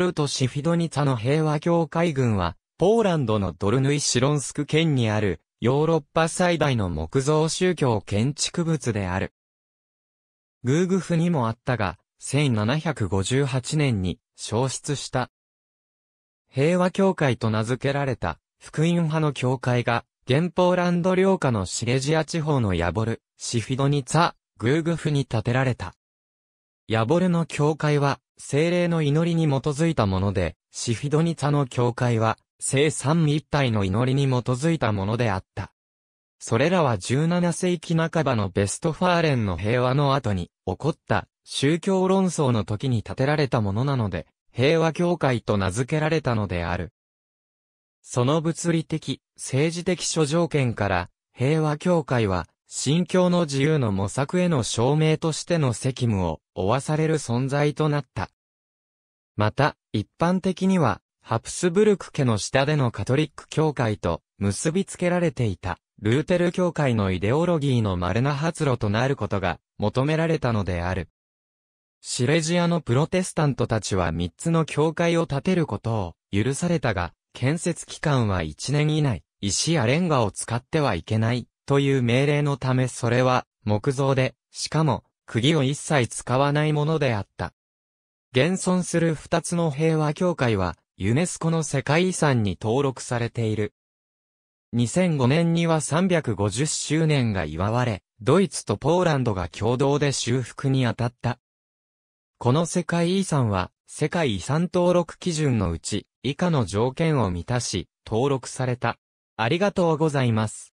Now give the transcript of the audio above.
ルトシフィドニツァの平和協会軍は、ポーランドのドルヌイシロンスク県にある、ヨーロッパ最大の木造宗教建築物である。グーグフにもあったが、1758年に消失した。平和協会と名付けられた、福音派の教会が、現ポーランド領下のシレジア地方のヤボル、シフィドニツァ、グーグフに建てられた。ヤボルの教会は、精霊の祈りに基づいたもので、シフィドニツァの教会は、聖三位一体の祈りに基づいたものであった。それらは17世紀半ばのベストファーレンの平和の後に起こった宗教論争の時に建てられたものなので、平和教会と名付けられたのである。その物理的、政治的諸条件から、平和教会は信教の自由の模索への証明としての責務を負わされる存在となった。また、一般的には、ハプスブルク家の下でのカトリック教会と結びつけられていた、ルーテル教会のイデオロギーの稀な発露となることが求められたのである。シレジアのプロテスタントたちは3つの教会を建てることを許されたが、建設期間は1年以内、石やレンガを使ってはいけないという命令のためそれは木造で、しかも釘を一切使わないものであった。現存する二つの平和協会は、ユネスコの世界遺産に登録されている。2005年には350周年が祝われ、ドイツとポーランドが共同で修復に当たった。この世界遺産は、世界遺産登録基準のうち、以下の条件を満たし、登録された。ありがとうございます。